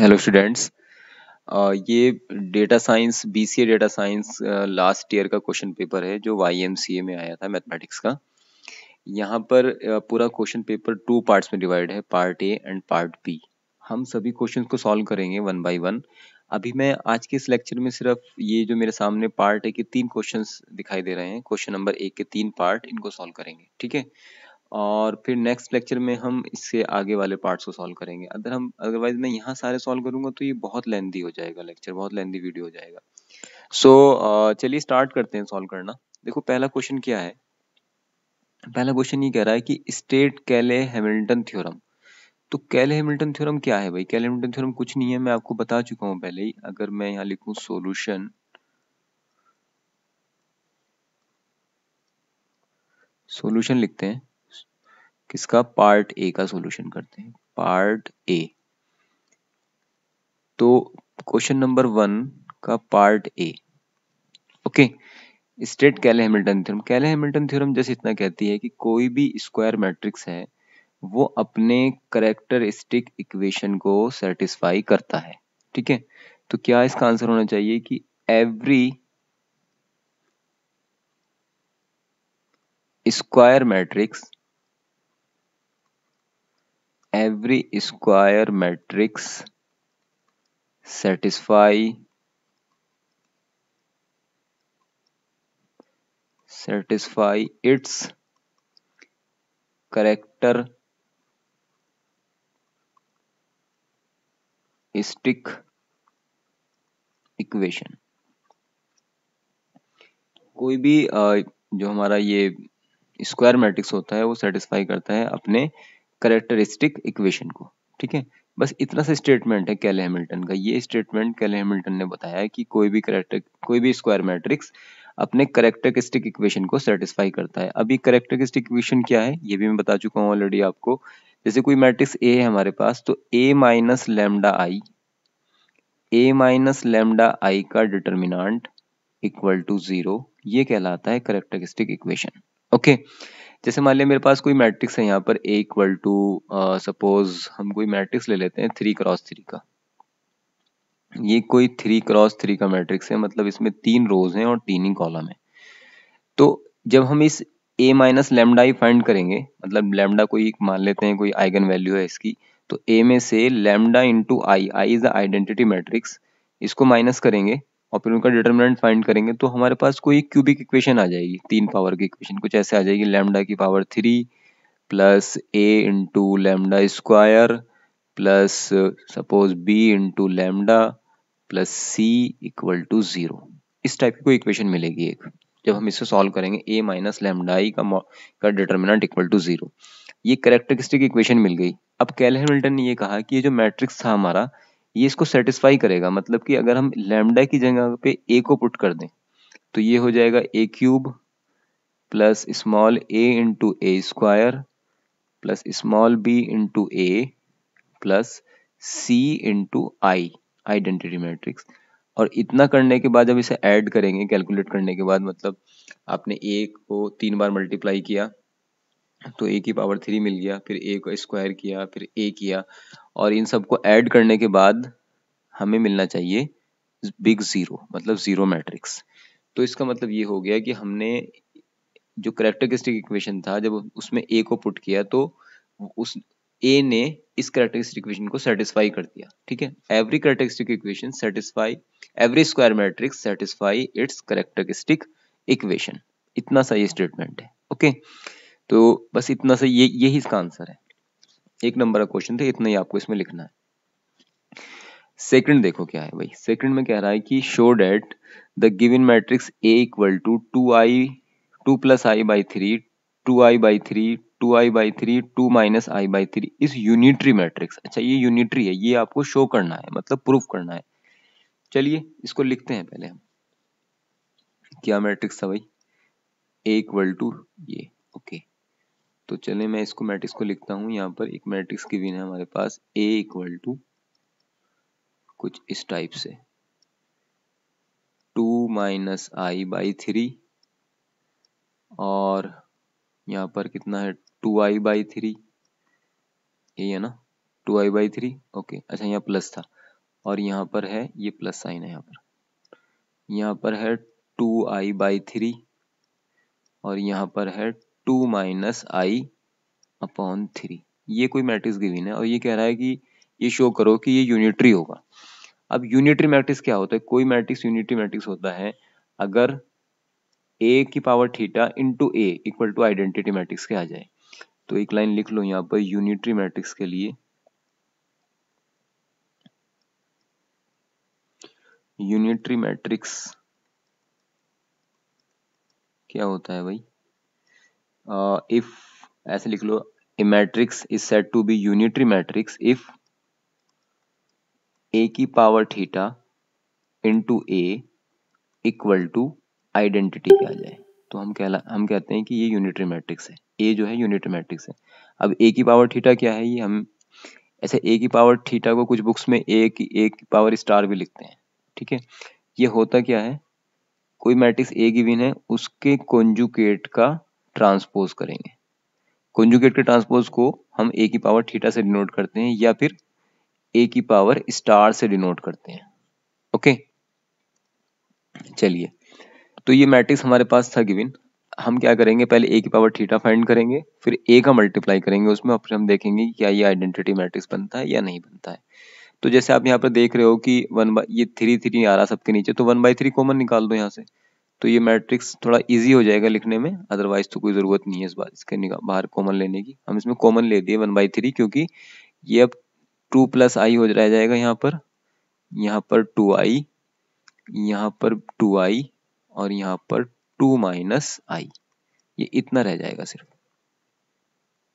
Hello students uh, ये data science BCA data science last year का question paper है जो वाईएमसीए में आया था मैथमेटिक्स का यहाँ पर uh, पूरा क्वेश्चन पेपर टू पार्ट्स में डिवाइड है part A and part B हम सभी क्वेश्चन को सॉल्व करेंगे वन बाय वन अभी मैं आज के इस लेक्चर में सिर्फ ये जो मेरे सामने पार्ट है के तीन क्वेश्चन दिखाई दे रहे हैं क्वेश्चन नंबर एक के तीन पार्ट इनको सॉल्व करेंगे ठीक है और फिर नेक्स्ट लेक्चर में हम इससे आगे वाले पार्ट्स को सॉल्व करेंगे अगर हम अदरवाइज मैं यहाँ सारे सॉल्व करूँगा तो ये बहुत लेंदी हो जाएगा लेक्चर बहुत लेंदी वीडियो हो जाएगा सो so, चलिए स्टार्ट करते हैं सॉल्व करना देखो पहला क्वेश्चन क्या है पहला क्वेश्चन ये कह रहा है कि स्टेट कैले हेमिल्टन थ्योरम तो कैले हेमिल्टन थ्योरम क्या है भाई कैले हेमिल्टन थ्योरम कुछ नहीं है मैं आपको बता चुका हूँ पहले ही अगर मैं यहाँ लिखू सोल्यूशन सोल्यूशन लिखते हैं किसका पार्ट ए का सॉल्यूशन करते हैं पार्ट ए तो क्वेश्चन नंबर वन का part A okay state Cayley Hamilton theorem Cayley Hamilton theorem जैसे इतना कहती है कि कोई भी स्क्वायर मैट्रिक्स है वो अपने करेक्टरिस्टिक इक्वेशन को सेटिस्फाई करता है ठीक है तो क्या इसका आंसर होना चाहिए कि every square matrix every square matrix satisfy satisfy its character stick equation कोई भी जो हमारा ये स्क्वायर मैट्रिक्स होता है वो सेटिस्फाई करता है अपने करेक्टरिस्टिक इक्वेशन को ठीक है बस इतना सा स्टेटमेंट है कैले हेमिल्टन का ये स्टेटमेंट कैले हेमिल्टन ने बताया है कि कोई भी करेक्टर कोई भी स्क्वायर मैट्रिक्स अपने करेक्टरिस्टिक इक्वेशन को सेटिस्फाई करता है अभी करेक्टरिस्टिक इक्वेशन क्या है ये भी मैं बता चुका हूँ ऑलरेडी आपको जैसे कोई मैट्रिक्स ए है हमारे पास तो A minus lambda I A minus lambda I का डिटर्मिनाट इक्वल टू जीरो ये कहलाता है करेक्टरिस्टिक इक्वेशन ओके okay. जैसे मान लिया मेरे पास कोई मैट्रिक्स है यहाँ पर ए इक्वल टू सपोज हम कोई मैट्रिक्स ले लेते हैं थ्री क्रॉस थ्री का ये कोई थ्री क्रॉस थ्री का मैट्रिक्स है मतलब इसमें तीन रोज हैं और तीन ही कॉलम है तो जब हम इस ए माइनस लेमडा ही फाइंड करेंगे मतलब लेमडा कोई मान लेते हैं कोई आइगन वैल्यू है इसकी तो ए में से lambda into I I is the identity matrix इसको माइनस करेंगे और फिर उनका डिटर्मिनेंट फाइंड करेंगे तो हमारे पास कोई क्यूबिक इक्वेशन आ जाएगी तीन पावर की इक्वेशन कुछ ऐसे आ जाएगी लेमडा की power three plus A into lambda square plus suppose B into lambda plus C equal to zero इस टाइप की कोई इक्वेशन मिलेगी एक जब हम इसे सॉल्व करेंगे ए माइनस लेमडाई का का डिटर्मिनेंट इक्वल टू ज़ीरो ये करेक्टरिस्टिक इक्वेशन मिल गई अब कैल हैमिल्टन ने ये कहा कि ये जो मैट्रिक्स था हमारा ये इसको सेटिस्फाई करेगा मतलब कि अगर हम लैमडा की जगह पे ए को पुट कर दें तो ये हो जाएगा A cube plus small A into A square plus small B into A plus C into I identity matrix और इतना करने के बाद जब इसे ऐड करेंगे कैलकुलेट करने के बाद मतलब आपने ए को तीन बार मल्टीप्लाई किया तो ए की पावर थ्री मिल गया फिर ए को स्क्वायर किया फिर ए किया और इन सबको ऐड करने के बाद हमें मिलना चाहिए बिग ज़ीरो मतलब ज़ीरो मैट्रिक्स तो इसका मतलब ये हो गया कि हमने जो करेक्टरिस्टिक इक्वेशन था जब उसमें ए को पुट किया तो उस ए ने इस करेक्टरिस्टिक इक्वेशन को सेटिस्फाई कर दिया ठीक है every characteristic equation satisfy every square matrix satisfy its characteristic equation इतना सा ये स्टेटमेंट है ओके तो बस इतना सा ये यही इसका आंसर है एक नंबर का क्वेश्चन था इतना ही आपको इसमें लिखना है सेकंड देखो क्या है भाई सेकंड में कह रहा है कि show that the given matrix A equal to two I two plus I by three two I by three two I by three two minus I by three is unitary matrix अच्छा ये unitary है ये आपको show करना है मतलब proof करना है चलिए इसको लिखते हैं पहले हम क्या मैट्रिक्स था भाई ए इक्वल टू ये ओके okay. तो चले मैं इसको मैट्रिक्स को लिखता हूँ यहाँ पर एक मैट्रिक्स की विन है हमारे पास ए इक्वल टू कुछ इस टाइप से two minus I by three और यहाँ पर कितना है टू आई बाई थ्री यही है ना two I by three okay अच्छा यहाँ प्लस था और यहाँ पर है ये प्लस साइन है यहाँ पर यहाँ पर है टू आई बाई थ्री और यहाँ पर है two minus I upon three ये कोई मैट्रिक्स गिवन है और ये कह रहा है कि ये शो करो कि ये यूनिटरी होगा अब यूनिटरी मैट्रिक्स क्या होता है कोई मैट्रिक्स यूनिटरी मैट्रिक्स होता है अगर ए की power theta into A equal to identity matrix के आ जाए तो एक लाइन लिख लो यहाँ पर यूनिटरी मैट्रिक्स के लिए यूनिटरी मैट्रिक्स क्या होता है भाई इफ uh, ऐसे लिख लो A matrix is set to be unitary matrix if A की power theta into A equal to identity के आ जाए तो हम कहला हम कहते हैं कि ये यूनिटरी मैट्रिक्स है ए जो है यूनिटरी मैट्रिक्स है अब ए की पावर थीटा क्या है ये हम ऐसे ए की पावर थीटा को कुछ बुक्स में ए की ए की पावर स्टार भी लिखते हैं ठीक है ये होता क्या है कोई मैट्रिक्स ए विन है उसके कॉन्जुकेट का ट्रांसपोज करेंगे कंजुगेट के ट्रांसपोज को हम ए की पावर थीटा से डिनोट करते हैं या फिर ए की पावर स्टार से डिनोट करते हैं ओके चलिए तो ये मैट्रिक्स हमारे पास था गिविन हम क्या करेंगे पहले ए की पावर थीटा फाइंड करेंगे फिर ए का मल्टीप्लाई करेंगे उसमें और फिर हम देखेंगे क्या ये आइडेंटिटी मैट्रिक्स बनता है या नहीं बनता है तो जैसे आप यहाँ पर देख रहे हो कि वन बाई ये थ्री थ्री आ रहा सबके नीचे तो वन बाई थ्री कॉमन निकाल दो यहाँ से तो ये मैट्रिक्स थोड़ा इजी हो जाएगा लिखने में अदरवाइज तो कोई ज़रूरत नहीं है इस बार इसके बाहर कॉमन लेने की हम इसमें कॉमन ले दिए वन बाई थ्री क्योंकि ये अब टू प्लस आई हो रह जाएगा यहाँ पर यहाँ पर टू आई यहाँ पर टू आई और यहाँ पर टू माइनस आई ये इतना रह जाएगा सिर्फ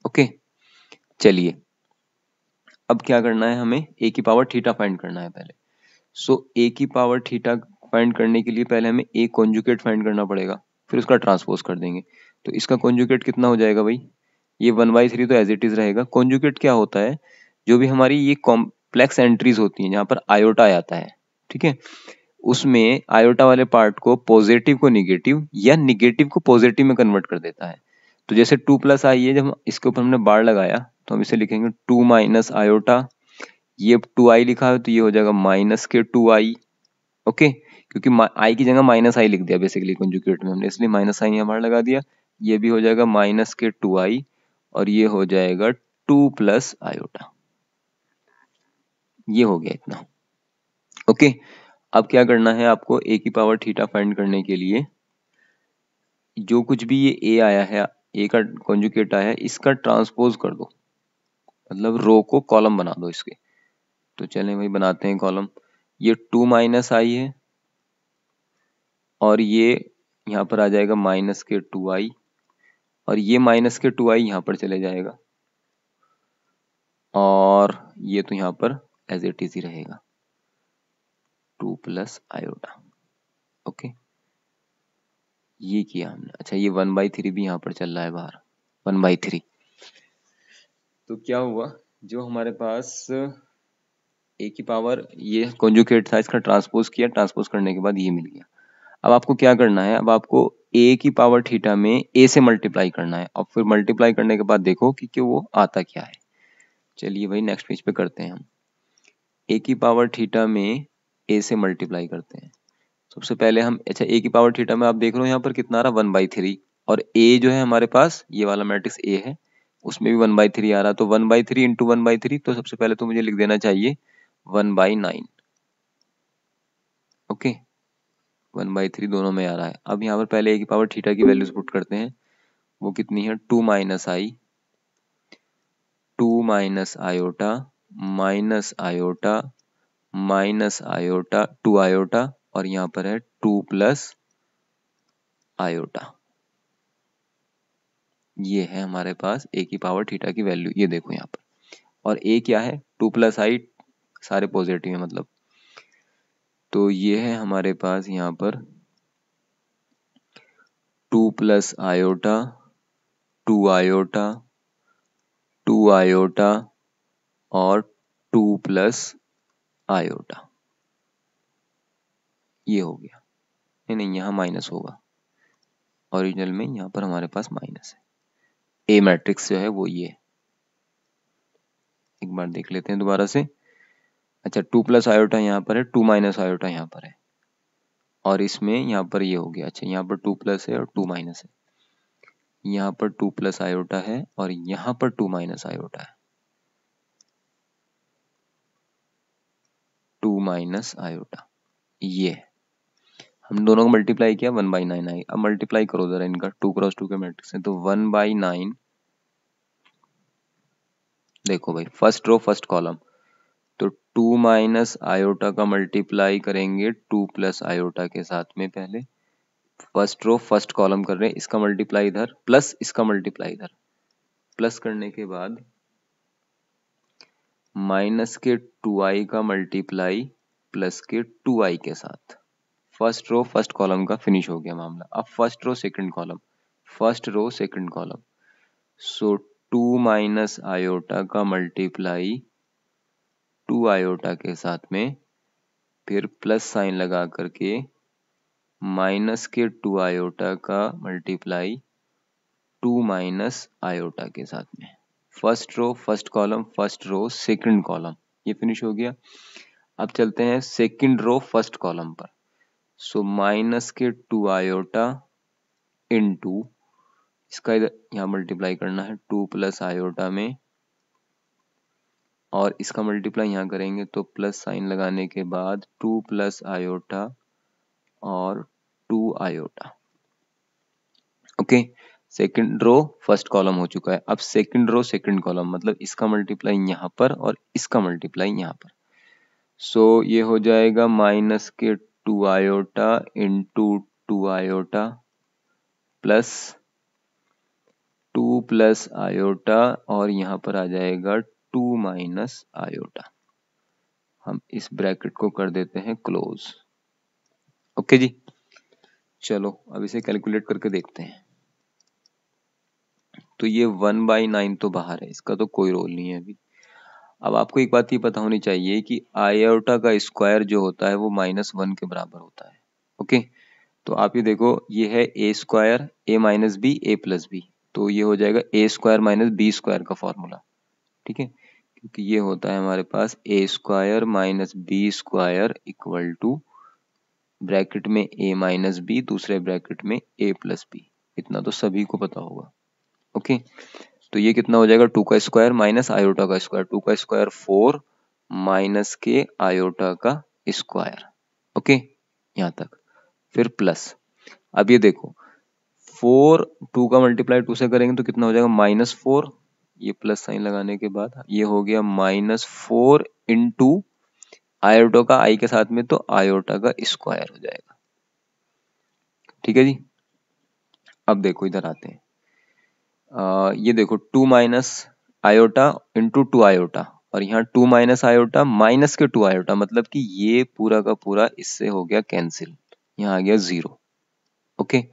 ओके चलिए अब क्या करना है हमें ए की पावर थीटा फाइंड करना है पहले सो so, ए की पावर थीटा फाइंड करने के लिए पहले हमें ए कॉन्जुकेट फाइंड करना पड़ेगा फिर उसका ट्रांसपोज कर देंगे तो इसका कॉन्जुकेट कितना हो जाएगा भाई ये वन बाई थ्री तो एज इट इज़ रहेगा कॉन्जुकेट क्या होता है जो भी हमारी ये कॉम्प्लेक्स एंट्रीज होती हैं जहाँ पर आयोटा आता है ठीक है उसमें आयोटा वाले पार्ट को पॉजिटिव को निगेटिव या निगेटिव को पॉजिटिव में कन्वर्ट कर देता है तो जैसे टू प्लस आई है जब इसके ऊपर हमने बाढ़ लगाया तो हम इसे लिखेंगे टू माइनस आयोटा ये टू आई लिखा है तो ये हो जाएगा माइनस के टू आई ओके okay? क्योंकि आई की जगह माइनस आई लिख दिया बेसिकली कंजुकेट में हमने इसलिए माइनस आई बाहर लगा दिया ये भी हो जाएगा माइनस के टू आई और ये हो जाएगा टू प्लस आयोटा ये हो गया इतना ओके अब क्या करना है आपको ए की पावर थीटा फाइंड करने के लिए जो कुछ भी ये ए आया है ए का कंजुकेट आया है इसका ट्रांसपोज कर दो मतलब रो को कॉलम बना दो इसके तो चलें भाई बनाते हैं कॉलम ये टू माइनस आई है और ये यहाँ पर आ जाएगा माइनस के टू आई और ये माइनस के टू आई यहाँ पर चले जाएगा और ये तो यहाँ पर एज इट इज ही रहेगा टू प्लस आयोटा ओके ये किया हमने अच्छा ये वन बाई थ्री भी यहाँ पर चल रहा है बाहर वन बाई थ्री तो क्या हुआ जो हमारे पास ए की पावर ये कॉन्जुकेट था इसका ट्रांसपोज किया ट्रांसपोज करने के बाद ये मिल गया अब आपको क्या करना है अब आपको ए की पावर थीटा में ए से मल्टीप्लाई करना है और फिर मल्टीप्लाई करने के बाद देखो कि क्यों वो आता क्या है चलिए भाई नेक्स्ट पेज पे करते हैं हम ए की पावर थीटा में ए से मल्टीप्लाई करते हैं सबसे पहले हम अच्छा ए की पावर थीटा में आप देख रहे हो यहाँ पर कितना आ रहा वन बाई थ्री और ए जो है हमारे पास ये वाला मैट्रिक्स ए है उसमें भी वन बाई थ्री आ रहा तो one by three into one by three तो सबसे पहले तो मुझे लिख देना चाहिए one by nine okay one by three दोनों में आ रहा है अब यहाँ पर पहले एक पावर थीटा की वैल्यूज पुट करते हैं वो कितनी है two minus I two minus iota minus iota minus iota two iota और यहाँ पर है टू प्लस आयोटा ये है हमारे पास ए की पावर थीटा की वैल्यू ये देखो यहाँ पर और ए क्या है टू प्लस आई सारे पॉजिटिव है मतलब तो ये है हमारे पास यहाँ पर two plus iota two iota two iota और टू प्लस आयोटा ये हो गया नहीं नहीं यहाँ माइनस होगा ओरिजिनल में यहाँ पर हमारे पास माइनस है ए मैट्रिक्स जो है वो ये एक बार देख लेते हैं दोबारा से अच्छा टू प्लस आयोटा यहाँ पर है टू माइनस आयोटा यहाँ पर है और इसमें यहाँ पर ये यह हो गया अच्छा यहाँ पर टू प्लस है और टू माइनस है यहाँ पर टू प्लस आयोटा है और यहाँ पर टू माइनस आयोटा है टू माइनस आयोटा ये हम दोनों को मल्टीप्लाई किया वन बाई नाइन आई अब मल्टीप्लाई करो जरा इनका टू क्रॉस टू के मैट्रिक्स है तो वन बाई नाइन देखो भाई first row first column two minus iota का मल्टीप्लाई करेंगे टू प्लस आयोटा के साथ में पहले फर्स्ट रो फर्स्ट कॉलम कर रहे हैं इसका मल्टीप्लाई इधर प्लस इसका मल्टीप्लाई इधर प्लस करने के बाद माइनस के टू आई का मल्टीप्लाई प्लस के टू आई के साथ फर्स्ट रो फर्स्ट कॉलम का फिनिश हो गया मामला अब first row second column first row second column so two minus iota का मल्टीप्लाई टू आयोटा के साथ में फिर प्लस साइन लगा करके माइनस के टू आयोटा का मल्टीप्लाई टू माइनस आयोटा के साथ में first row first column first row second column ये फिनिश हो गया अब चलते हैं सेकंड रो फर्स्ट कॉलम पर सो माइनस के टू आयोटा इन टू इसका इधर यहाँ मल्टीप्लाई करना है टू प्लस आयोटा में और इसका मल्टीप्लाई यहाँ करेंगे तो प्लस साइन लगाने के बाद टू प्लस आयोटा और two iota okay second row first column हो चुका है अब सेकंड रो सेकंड कॉलम मतलब इसका मल्टीप्लाई यहाँ पर और इसका मल्टीप्लाई यहाँ पर सो so, ये हो जाएगा माइनस के two iota into two iota plus two plus iota और यहाँ पर आ जाएगा माइनस आयोटा हम इस ब्रैकेट को कर देते हैं क्लोज ओके जी चलो अब इसे कैलकुलेट करके देखते हैं तो ये वन बाई नाइन तो बाहर है इसका तो कोई रोल नहीं है अभी अब आपको एक बात ये पता होनी चाहिए कि आयोटा का स्क्वायर जो होता है वो माइनस वन के बराबर होता है ओके तो आप ये देखो ये है A square A minus B A plus B तो ये हो जाएगा A square minus B square का फॉर्मूला ठीक है क्योंकि ये होता है हमारे पास A square minus B square equal to bracket में ए माइनस बी दूसरे ब्रैकेट में ए प्लस बी इतना तो सभी को पता होगा ओके तो ये कितना हो जाएगा टू का स्क्वायर माइनस आयोटा का स्क्वायर टू का स्क्वायर फोर माइनस के आयोटा का स्क्वायर ओके यहाँ तक फिर प्लस अब ये देखो फोर टू का मल्टीप्लाई टू से करेंगे तो कितना हो जाएगा माइनस फोर ये प्लस साइन लगाने के बाद ये हो गया माइनस फोर इंटू आयोटो का आई के साथ में तो आयोटा का स्क्वायर हो जाएगा ठीक है जी अब देखो इधर आते हैं आ, ये देखो two minus iota into two iota और यहाँ टू माइनस आयोटा माइनस के टू आयोटा मतलब कि ये पूरा का पूरा इससे हो गया कैंसिल यहाँ आ गया जीरो ओके okay?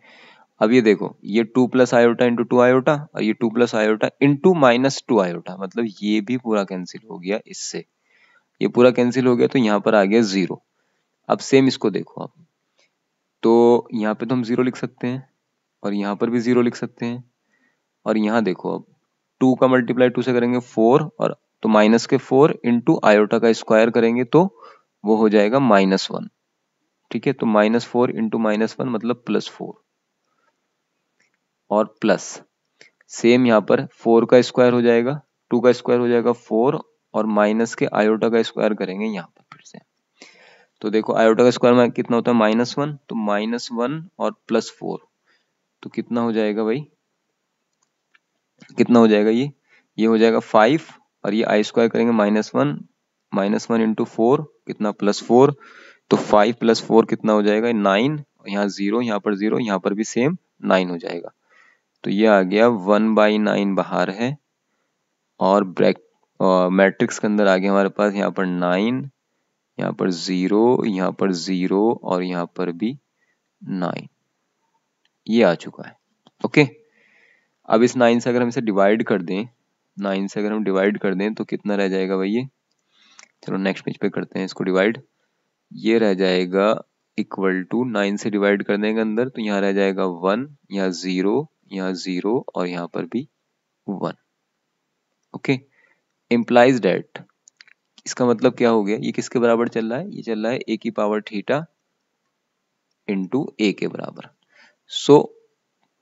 अब ये देखो ये two plus iota into two iota और ये two plus iota into minus two iota मतलब ये भी पूरा कैंसिल हो गया इससे ये पूरा कैंसिल हो गया तो यहाँ पर आ गया जीरो अब सेम इसको देखो आप तो यहाँ पे तो हम जीरो लिख सकते हैं और यहाँ पर भी जीरो लिख सकते हैं और यहाँ देखो अब टू का मल्टीप्लाई टू से करेंगे फोर और तो माइनस के फोर इंटू आयोटा का स्क्वायर करेंगे तो वो हो जाएगा माइनस वन ठीक है तो minus four into minus one मतलब प्लस फोर और प्लस सेम यहाँ पर फोर का स्क्वायर हो जाएगा टू का स्क्वायर हो जाएगा फोर और माइनस के आयोटा का स्क्वायर करेंगे यहाँ पर फिर से तो देखो आयोटा का स्क्वायर में कितना होता है माइनस वन तो माइनस वन और प्लस फोर तो कितना हो जाएगा भाई कितना हो जाएगा ये ये हो जाएगा फाइव और ये आई स्क्वायर करेंगे minus one minus one into four कितना प्लस फोर तो फाइव प्लस फोर कितना हो जाएगा नाइन यहाँ जीरो यहाँ पर जीरो यहाँ पर भी सेम नाइन हो जाएगा तो ये आ गया वन बाई नाइन बाहर है और ब्रैक मैट्रिक्स के अंदर आ गया हमारे पास यहाँ पर नाइन यहाँ पर ज़ीरो यहाँ पर ज़ीरो और यहाँ पर भी नाइन ये आ चुका है ओके अब इस नाइन से अगर हम इसे डिवाइड कर दें नाइन से अगर हम डिवाइड कर दें तो कितना रह जाएगा भाई ये चलो नेक्स्ट पेज पे करते हैं इसको डिवाइड ये रह जाएगा इक्वल टू नाइन से डिवाइड कर देंगे अंदर तो यहाँ रह जाएगा वन या ज़ीरो यहाँ ज़ीरो और यहाँ पर भी वन ओके इम्प्लाइज डेट इसका मतलब क्या हो गया ये किसके बराबर चल रहा है ये चल रहा है ए की पावर थीटा इंटू ए के बराबर सो so,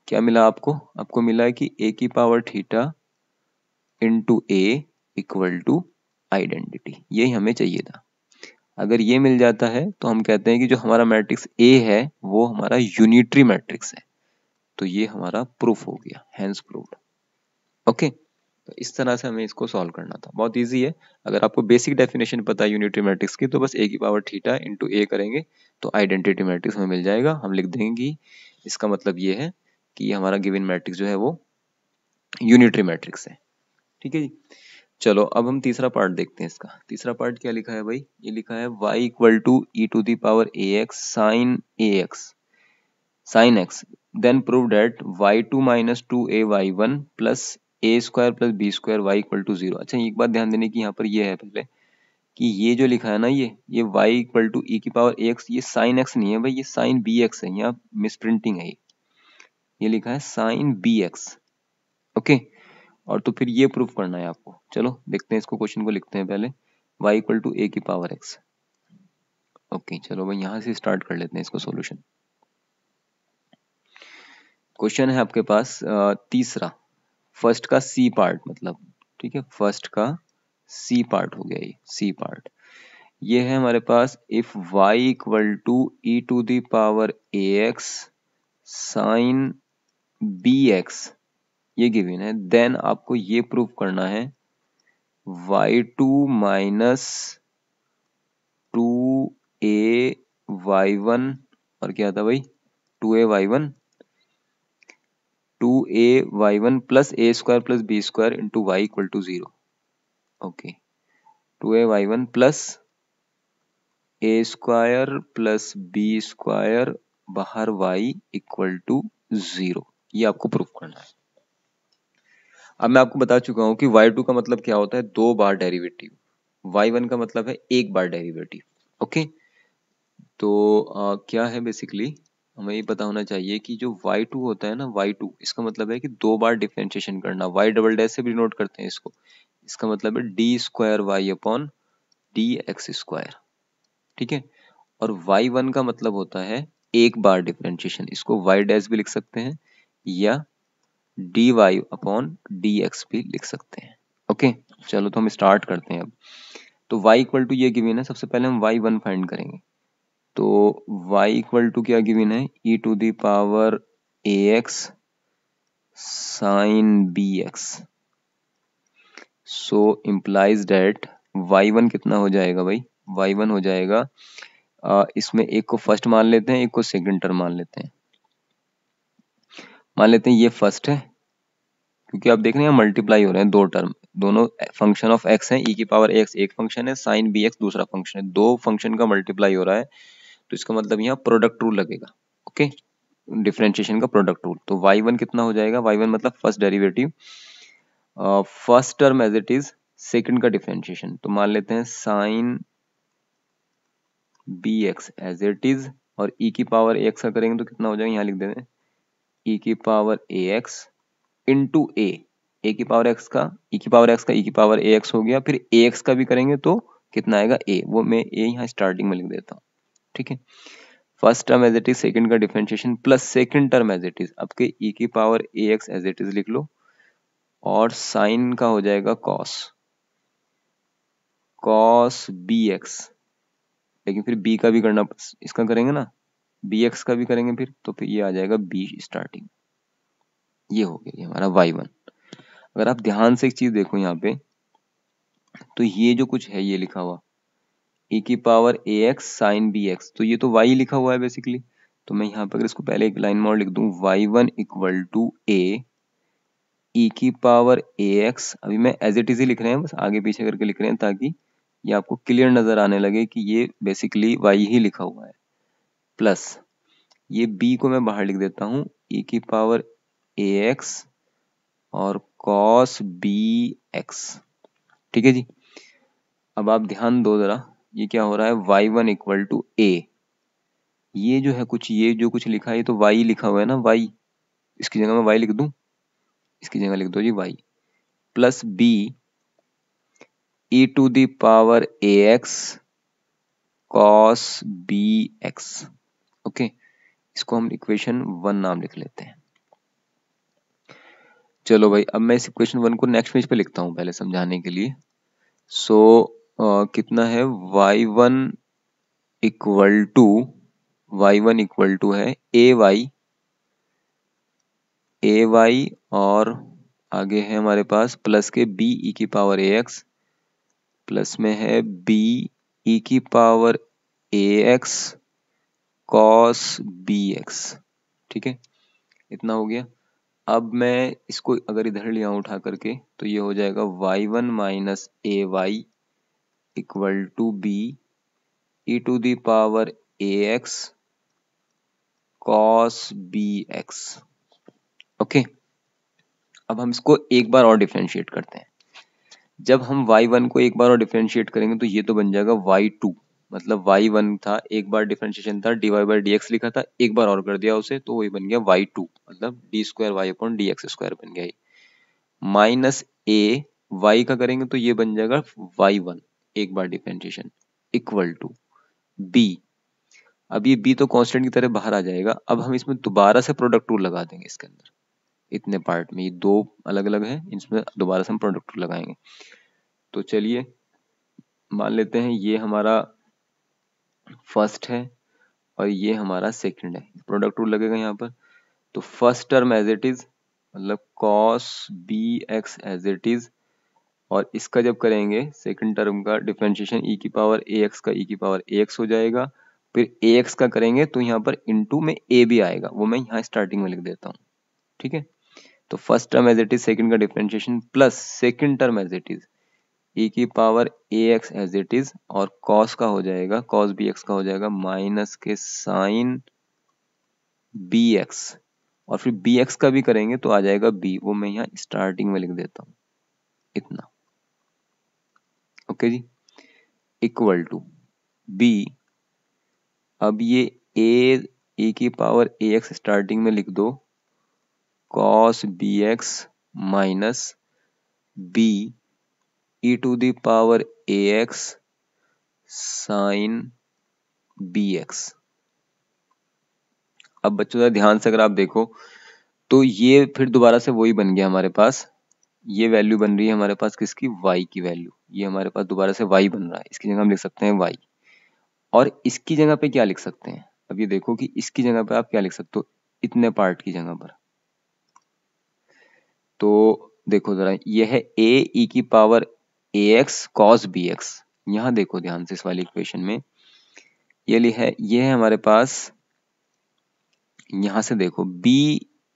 क्या मिला आपको आपको मिला है कि ए की power theta into A equal to identity यही हमें चाहिए था अगर ये मिल जाता है तो हम कहते हैं कि जो हमारा मैट्रिक्स ए है वो हमारा यूनिटरी मैट्रिक्स है तो ये हमारा प्रूफ हो गया हैंस प्रूव्ड ओके तो इस तरह से हमें इसको सॉल्व करना था बहुत इजी है अगर आपको बेसिक डेफिनेशन पता है यूनिटी मैट्रिक्स की तो बस ए की पावर थीटा इंटू ए करेंगे तो आइडेंटिटी मैट्रिक्स हमें मिल जाएगा हम लिख देंगे कि इसका मतलब ये है कि हमारा गिवन मैट्रिक्स जो है वो यूनिटरी मैट्रिक्स है ठीक है जी चलो अब हम तीसरा पार्ट देखते हैं इसका तीसरा पार्ट क्या लिखा है भाई ये लिखा है Y equal to E to the power A x sine A x sine X then prove that y2 minus two A Y one plus A square plus B square Y equal अच्छा एक बात ध्यान देने की यहाँ पर ये है पहले कि ये जो लिखा है ना ये ये y equal to e की पावर x ये साइन x नहीं है भाई ये साइन बी एक्स है यहाँ misprinting है ये ये लिखा है साइन बी एक्स okay? और तो फिर ये प्रूफ करना है आपको चलो देखते हैं इसको क्वेश्चन को लिखते हैं पहले y इक्वल टू ए की पावर x. ओके चलो भाई यहाँ से स्टार्ट कर लेते हैं इसको सोल्यूशन क्वेश्चन है आपके पास तीसरा फर्स्ट का सी पार्ट मतलब ठीक है फर्स्ट का सी पार्ट हो गया ये सी पार्ट ये है हमारे पास if Y equal to E to the power A x sine B X ये गिवन है देन आपको ये प्रूफ करना है वाई टू माइनस टू ए वाई वन और क्या था भाई two A Y one two A Y one plus A square plus B square into Y equal to zero okay two A Y one plus A square plus B square बाहर Y equal to zero आपको proof करना है अब मैं आपको बता चुका हूं कि वाई टू का मतलब क्या होता है दो बार डेरिवेटिव वाई वन का मतलब है एक बार डेरिवेटिव ओके तो आ, क्या है बेसिकली हमें ये पता होना चाहिए कि जो y2 होता है ना y2 इसका मतलब है कि दो बार डिफ्रेंशिएशन करना y डबल डैश से भी नोट करते हैं इसको इसका मतलब है D square Y upon D x square ठीक है और y1 का मतलब होता है एक बार डिफ्रेंशिएशन इसको y डैश भी लिख सकते हैं या D Y upon D X भी लिख सकते हैं ओके चलो तो हम स्टार्ट करते हैं अब तो y इक्वल टू ये गिवन है सबसे पहले हम y1 फाइंड करेंगे तो y इक्वल टू क्या गिवन है e to the power A x sine B X so implies that y1 कितना हो जाएगा भाई y1 हो जाएगा आ, इसमें एक को फर्स्ट मान लेते हैं एक को सेकंड टर्म मान लेते हैं मान लेते हैं ये फर्स्ट है क्योंकि आप देख रहे हैं मल्टीप्लाई हो रहे हैं दो टर्म दोनों फंक्शन ऑफ एक्स हैं ई की पावर एक्स एक फंक्शन है साइन बी एक्स दूसरा फंक्शन है दो फंक्शन का मल्टीप्लाई हो रहा है तो इसका मतलब यहाँ प्रोडक्ट रूल लगेगा ओके डिफ्रेंशिएशन का प्रोडक्ट रूल तो वाई वन कितना हो जाएगा वाई वन मतलब first derivative first term as it is second का डिफ्रेंशिएशन तो मान लेते हैं sine B x as it is और ई e की पावर ए एक्स का करेंगे तो कितना हो जाएगा यहाँ लिख देते हैं ई की power A X into A A की पावर एक्स का ई e की पावर एक्स का ई e की पावर ए एक्स हो गया फिर ए एक्स का भी करेंगे तो कितना आएगा ए वो मैं ए यहाँ स्टार्टिंग में लिख देता हूँ ठीक है first term as it is second का differentiation plus second term as it is आपके ई की power A x as it is लिख लो और साइन का हो जाएगा कॉस कॉस बी एक्स लेकिन फिर बी का भी करना इसका करेंगे ना बी एक्स का भी करेंगे फिर तो फिर ये आ जाएगा बी स्टार्टिंग ये हो गया ये हमारा वाई वन अगर आप ध्यान से एक चीज देखो यहाँ पे तो ये जो कुछ है ये लिखा हुआ e की पावर ए एक्स साइन बी एक्स तो ये तो y लिखा हुआ है बेसिकली तो मैं यहाँ पर इसको पहले एक लाइन मॉडल लिख दूँ Y one equal to A E की पावर ए एक्स अभी मैं एज इट इज ही लिख रहे हैं बस आगे पीछे करके लिख रहे हैं ताकि ये आपको क्लियर नज़र आने लगे कि ये बेसिकली वाई ही लिखा हुआ है प्लस ये बी को मैं बाहर लिख देता हूँ ई e की पावर ए एक्स और कॉस बी एक्स ठीक है जी अब आप ध्यान दो ज़रा ये क्या हो रहा है y one equal to a ये जो है कुछ ये जो कुछ लिखा है ये तो वाई लिखा हुआ है ना वाई इसकी जगह मैं वाई लिख दूं इसकी जगह लिख दो जी y plus b e to power A x cos B x okay इसको हम इक्वेशन वन नाम लिख लेते हैं चलो भाई अब मैं इस इक्वेशन वन को नेक्स्ट पेज पे लिखता हूं पहले समझाने के लिए सो so, कितना है y one equal to y one equal to है ए वाई ए वाई और आगे है हमारे पास प्लस के बी ई e की पावर ए एक्स प्लस में है बी ई e की पावर ए एक्स कॉस बी एक्स ठीक है इतना हो गया अब मैं इसको अगर इधर ले उठा करके तो ये हो जाएगा Y one minus a y equal to b e to the power A x cos B x okay अब हम इसको एक बार और डिफ्रेंशिएट करते हैं जब हम y1 को एक बार और डिफ्रेंशिएट करेंगे तो ये तो बन जाएगा y2 मतलब y1 था एक बार डिफ्रेंशिएशन था dy बाई डी लिखा था एक बार और कर दिया उसे तो वही बन गया y2 मतलब d square Y upon D x square बन गया माइनस ए वाई का करेंगे तो ये बन जाएगा वाई वन एक बार डिफ्रेंशिएशन इक्वल टू बी अब ये बी तो कांस्टेंट की तरह बाहर आ जाएगा अब हम इसमें दोबारा से प्रोडक्ट रूल लगा देंगे इसके अंदर इतने पार्ट में ये दो अलग अलग हैं इसमें दोबारा से हम प्रोडक्ट रूल लगाएंगे तो चलिए मान लेते हैं ये हमारा फर्स्ट है और ये हमारा सेकंड है प्रोडक्ट रूल लगेगा यहाँ पर तो first term as it is मतलब cos B x as it is और इसका जब करेंगे सेकंड टर्म का डिफ्रेंशिएशन ई e की पावर ए एक्स का ई e की पावर ए एक्स हो जाएगा फिर ए एक्स का करेंगे तो यहाँ पर इंटू में ए भी आएगा वो मैं यहाँ स्टार्टिंग में लिख देता हूँ ठीक है तो first term as it is second का differentiation plus second term as it is e की power A x as it is और कॉस का हो जाएगा कॉस बी एक्स का हो जाएगा माइनस के साइन बी एक्स और फिर बी एक्स का भी करेंगे तो आ जाएगा बी वो मैं यहाँ स्टार्टिंग में लिख देता हूँ इतना ओके जी इक्वल टू बी अब ये ए ए की पावर ए एक्स स्टार्टिंग में लिख दो cos B x minus b e to the power A x sine B x अब बच्चों का ध्यान से अगर आप देखो तो ये फिर दोबारा से वही बन गया हमारे पास ये वैल्यू बन रही है हमारे पास किसकी वाई की वैल्यू ये हमारे पास दोबारा से वाई बन रहा है इसकी जगह हम लिख सकते हैं वाई और इसकी जगह पे क्या लिख सकते हैं अब ये देखो कि इसकी जगह पे आप क्या लिख सकते हो इतने पार्ट की जगह पर तो देखो जरा यह है ए ई e की पावर ए एक्स कॉस बी एक्स यहां देखो ध्यान से इस वाली इक्वेशन में ये ली है ये है हमारे पास यहां से देखो बी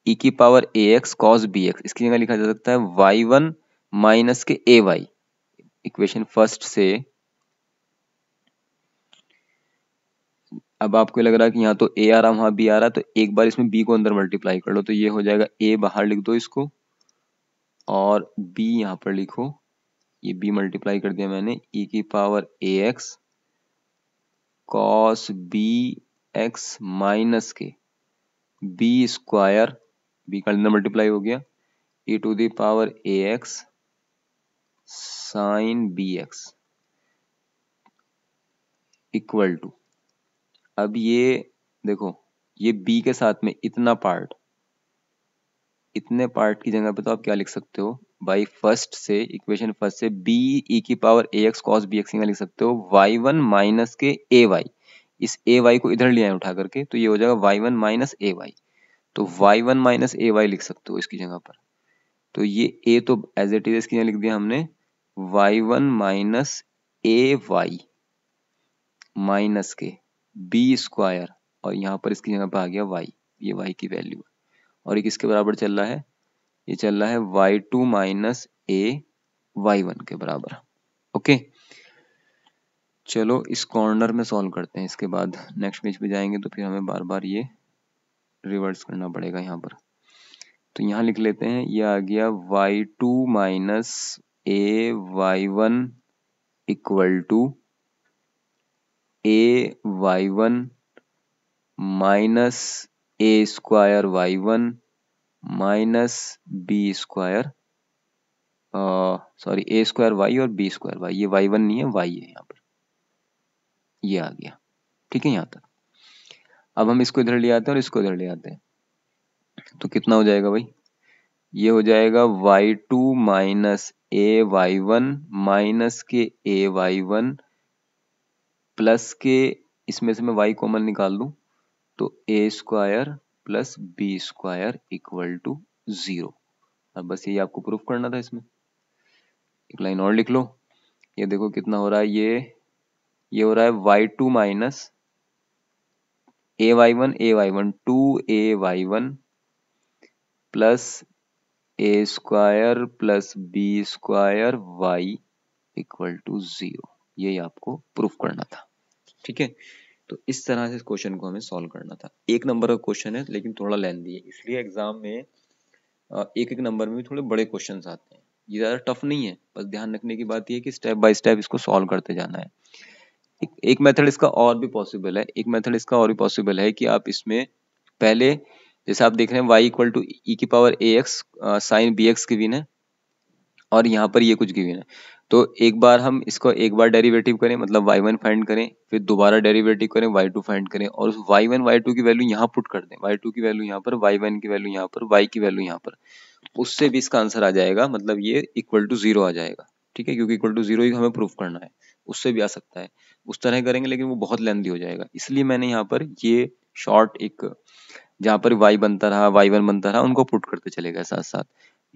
ई e की पावर ए एक्स कॉस बी एक्स इसकी जगह लिखा जा सकता है वाई वन माइनस के ए वाई इक्वेशन फर्स्ट से अब आपको लग रहा है कि यहाँ तो ए आ रहा वहां बी आ रहा तो एक बार इसमें बी को अंदर मल्टीप्लाई कर लो तो ये हो जाएगा ए बाहर लिख दो इसको और बी यहाँ पर लिखो ये बी मल्टीप्लाई कर दिया मैंने ई e की पावर ए x cos B x minus के बी स्क्वायर बी का अंदर मल्टीप्लाई हो गया e to the power A x sine B x equal to अब ये देखो ये बी के साथ में इतना पार्ट इतने पार्ट की जगह पे तो आप क्या लिख सकते हो बाई फर्स्ट से इक्वेशन फर्स्ट से बी ई e की पावर ए एक्स कॉस बी एक्स लिख सकते हो वाई वन माइनस के ए वाई इस ए वाई को इधर ले आए उठा करके तो ये हो जाएगा Y one minus a y तो Y one minus a y लिख सकते हो इसकी जगह पर तो ये ए तो एज एट इज इसकी जगह लिख दिया हमने y one minus a y minus के बी स्क्वायर और यहाँ पर इसकी जगह पर आ गया वाई ये वाई की वैल्यू है और ये किसके बराबर चल रहा है ये चल रहा है y2 two minus a Y one के बराबर ओके चलो इस कॉर्नर में सॉल्व करते हैं इसके बाद नेक्स्ट पेज पे जाएंगे तो फिर हमें बार बार ये रिवर्स करना पड़ेगा यहाँ पर तो यहाँ लिख लेते हैं ये आ गया y two minus a Y one equal to A Y one minus a square y one minus B square sorry a square y और बी स्क्वायर वाई ये वाई वन नहीं है वाई है यहाँ पर ये आ गया ठीक है यहाँ तक अब हम इसको इधर ले आते हैं और इसको इधर ले आते हैं तो कितना हो जाएगा भाई ये हो जाएगा y2 two minus a Y one minus के ए वाई वन प्लस के इसमें से मैं वाई कॉमन निकाल दू तो a square plus B square equal to zero अब बस यही आपको प्रूफ करना था इसमें एक लाइन और लिख लो ये देखो कितना हो रहा है ये ये हो रहा है Y two minus a Y one a Y one two A Y one plus A square plus B square Y equal to zero यही आपको प्रूफ करना था ठीक है तो इस तरह से इस क्वेश्चन को हमें सॉल्व करना था एक नंबर का क्वेश्चन है लेकिन थोड़ा लेंदी है इसलिए एग्जाम में एक एक नंबर में भी थोड़े बड़े क्वेश्चन आते हैं ये ज़्यादा टफ नहीं है बस ध्यान रखने की बात यह है कि स्टेप बाय स्टेप इसको सॉल्व करते जाना है एक, मेथड इसका और भी पॉसिबल है एक मेथड इसका और भी पॉसिबल है कि आप इसमें पहले जैसे आप देख रहे हैं y इक्वल टू ई की पावर ए x sine B x given है और यहाँ पर ये कुछ गिविन है तो एक बार हम इसको एक बार डेरिवेटिव करें मतलब y1 वन फाइंड करें फिर दोबारा डेरिवेटिव करें y2 टू फाइंड करें और उस वाई वन वाई टू की वैल्यू यहाँ पुट कर दें y2 की वैल्यू यहाँ पर y1 की वैल्यू यहाँ पर y की वैल्यू यहाँ पर उससे भी इसका आंसर आ जाएगा मतलब ये इक्वल टू जीरो आ जाएगा ठीक है क्योंकि इक्वल टू जीरो ही हमें प्रूफ करना है उससे भी आ सकता है उस तरह करेंगे लेकिन वो बहुत लेंदी हो जाएगा इसलिए मैंने यहाँ पर ये शॉर्ट एक जहां पर वाई बनता रहा वाई वन बनता रहा उनको पुट करते चले गए साथ साथ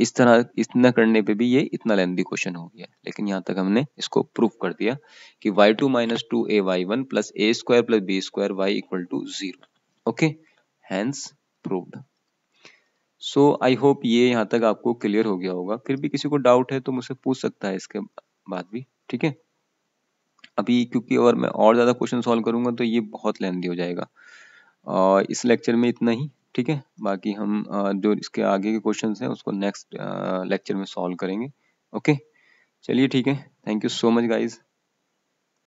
इस तरह इतना करने पे भी ये इतना लेंदी क्वेश्चन हो गया लेकिन यहाँ तक हमने इसको प्रूफ कर दिया कि y2 two minus two A Y one plus A square plus B square Y equal to zero okay hence proved so I hope ये यहाँ तक आपको क्लियर हो गया होगा फिर भी किसी को डाउट है तो मुझसे पूछ सकता है इसके बाद भी ठीक है अभी क्योंकि अगर मैं और ज़्यादा क्वेश्चन सॉल्व करूंगा तो ये बहुत लेंदी हो जाएगा और इस लेक्चर में इतना ही ठीक है बाकी हम जो इसके आगे के क्वेश्चन हैं उसको नेक्स्ट लेक्चर में सॉल्व करेंगे ओके चलिए ठीक है thank you so much guys